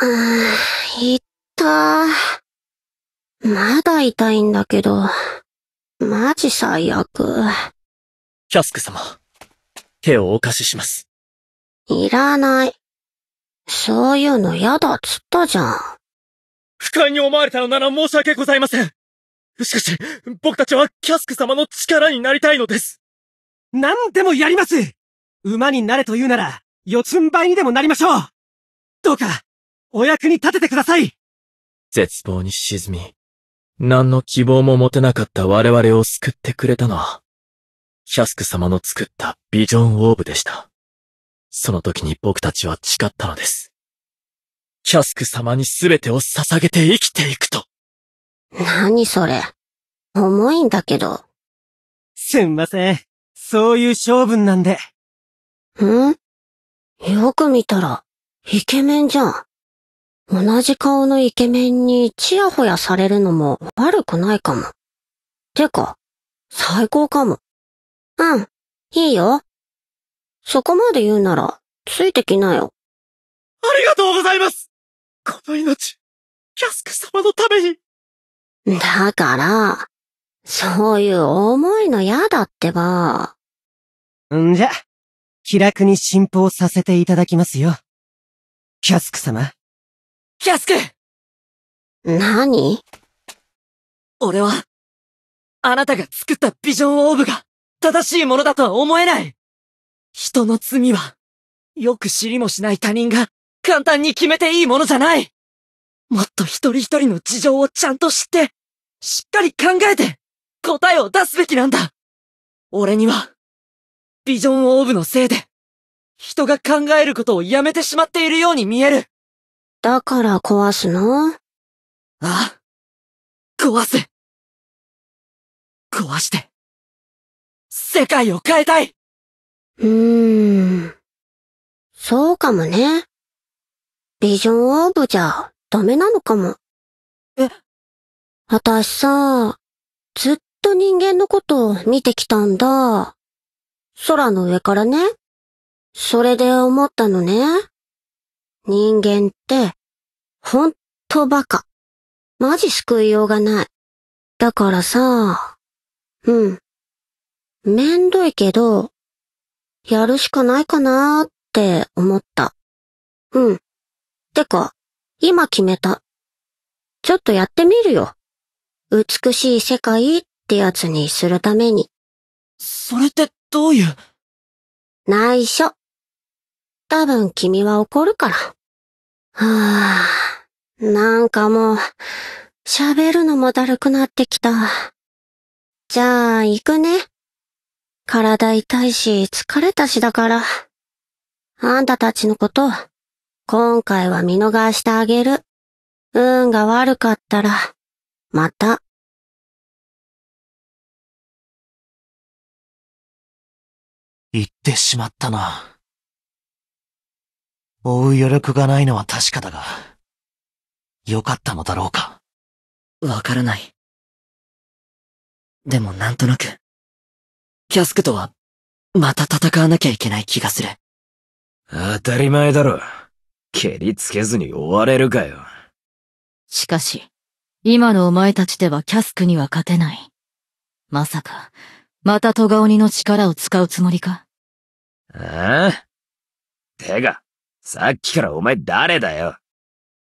うん、いったまだ痛いんだけど、マジ最悪。キャスク様、手をお貸しします。いらない。そういうの嫌だっつったじゃん。不快に思われたのなら申し訳ございません。しかし、僕たちはキャスク様の力になりたいのです。何でもやります馬になれと言うなら、四つん這いにでもなりましょうどうか、お役に立ててください絶望に沈み、何の希望も持てなかった我々を救ってくれたのは、キャスク様の作ったビジョンオーブでした。その時に僕たちは誓ったのです。キャスク様に全てを捧げて生きていくと。何それ。重いんだけど。すんません。そういう性分なんで。んよく見たら、イケメンじゃん。同じ顔のイケメンにチヤホヤされるのも悪くないかも。てか、最高かも。うん、いいよ。そこまで言うなら、ついてきなよ。ありがとうございますこの命、キャスク様のために。だから、そういう思いの嫌だってば。んじゃ、気楽に進歩させていただきますよ。キャスク様。キャスク何俺は、あなたが作ったビジョンオーブが正しいものだとは思えない人の罪は、よく知りもしない他人が簡単に決めていいものじゃないもっと一人一人の事情をちゃんと知って、しっかり考えて、答えを出すべきなんだ俺には、ビジョンオーブのせいで、人が考えることをやめてしまっているように見えるだから壊すのああ。壊す。壊して、世界を変えたいうーん。そうかもね。ビジョンオーブじゃダメなのかも。え私さ、ずっと人間のことを見てきたんだ。空の上からね。それで思ったのね。人間って、ほんとバカ。マジ救いようがない。だからさ、うん。めんどいけど、やるしかないかなーって思った。うん。てか、今決めた。ちょっとやってみるよ。美しい世界ってやつにするために。それってどういう内緒。多分君は怒るから。はあ、なんかもう、喋るのもだるくなってきた。じゃあ、行くね。体痛いし、疲れたしだから。あんたたちのこと、今回は見逃してあげる。運が悪かったら、また。行ってしまったな。追う余力がないのは確かだが、良かったのだろうか。わからない。でもなんとなく、キャスクとは、また戦わなきゃいけない気がする。当たり前だろ。蹴りつけずに追われるかよ。しかし、今のお前たちではキャスクには勝てない。まさか、またトガ鬼の力を使うつもりかああてが、さっきからお前誰だよ。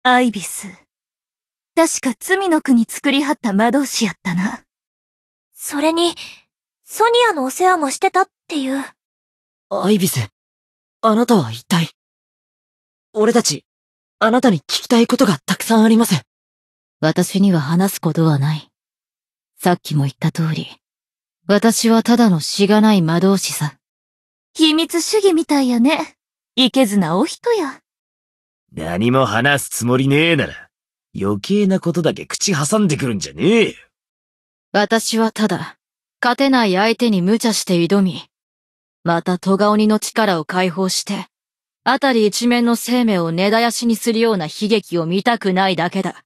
アイビス。確か罪の国作りはった魔導士やったな。それに、ソニアのお世話もしてたっていう。アイビス、あなたは一体。俺たち、あなたに聞きたいことがたくさんあります。私には話すことはない。さっきも言った通り、私はただのしがない魔導士さ。秘密主義みたいやね。ずなお人や。何も話すつもりねえなら、余計なことだけ口挟んでくるんじゃねえ私はただ、勝てない相手に無茶して挑み、また戸川鬼の力を解放して、あたり一面の生命を根絶やしにするような悲劇を見たくないだけだ。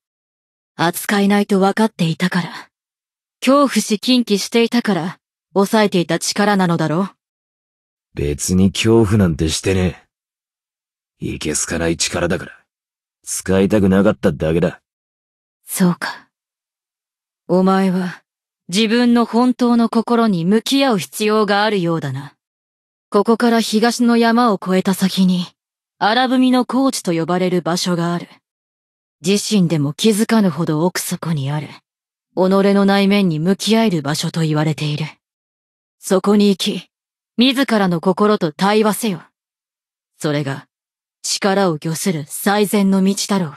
扱えないと分かっていたから、恐怖し禁忌していたから、抑えていた力なのだろう。別に恐怖なんてしてねえ。いけすかない力だから、使いたくなかっただけだ。そうか。お前は、自分の本当の心に向き合う必要があるようだな。ここから東の山を越えた先に、荒踏みの高地と呼ばれる場所がある。自身でも気づかぬほど奥底にある。己の内面に向き合える場所と言われている。そこに行き、自らの心と対話せよ。それが、力を御する最善の道だろう。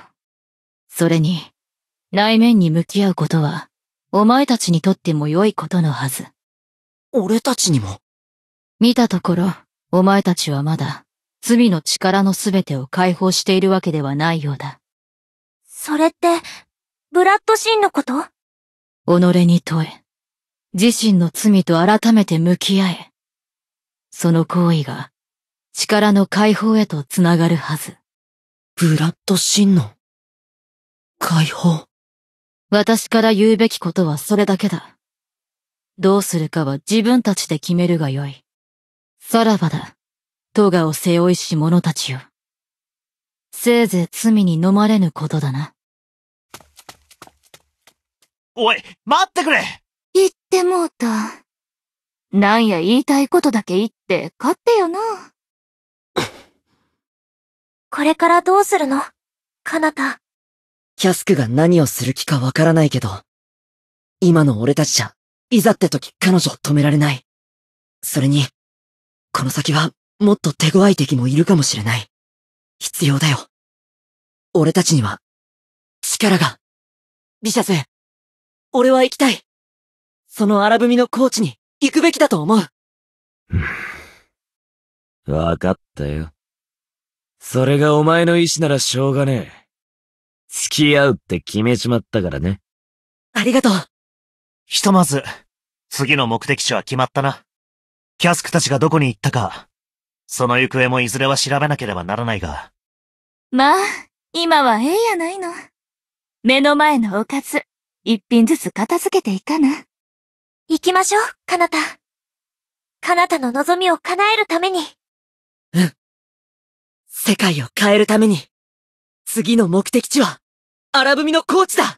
それに、内面に向き合うことは、お前たちにとっても良いことのはず。俺たちにも見たところ、お前たちはまだ、罪の力の全てを解放しているわけではないようだ。それって、ブラッドシーンのこと己に問え、自身の罪と改めて向き合え。その行為が、力の解放へと繋がるはず。ブラッド神の解放。私から言うべきことはそれだけだ。どうするかは自分たちで決めるがよい。さらばだ、トガを背負いし者たちよ。せいぜい罪に飲まれぬことだな。おい、待ってくれ言ってもうた。なんや言いたいことだけ言って勝手よな。これからどうするの彼方キャスクが何をする気かわからないけど、今の俺たちじゃ、いざって時彼女を止められない。それに、この先はもっと手強い敵もいるかもしれない。必要だよ。俺たちには、力が。ビシャス、俺は行きたい。その荒踏みのコーチに行くべきだと思う。わかったよ。それがお前の意志ならしょうがねえ。付き合うって決めちまったからね。ありがとう。ひとまず、次の目的地は決まったな。キャスクたちがどこに行ったか、その行方もいずれは調べなければならないが。まあ、今はええやないの。目の前のおかず、一品ずつ片付けていかな。行きましょう、彼方。彼方の望みを叶えるために。世界を変えるために、次の目的地は、荒組ブの高地だ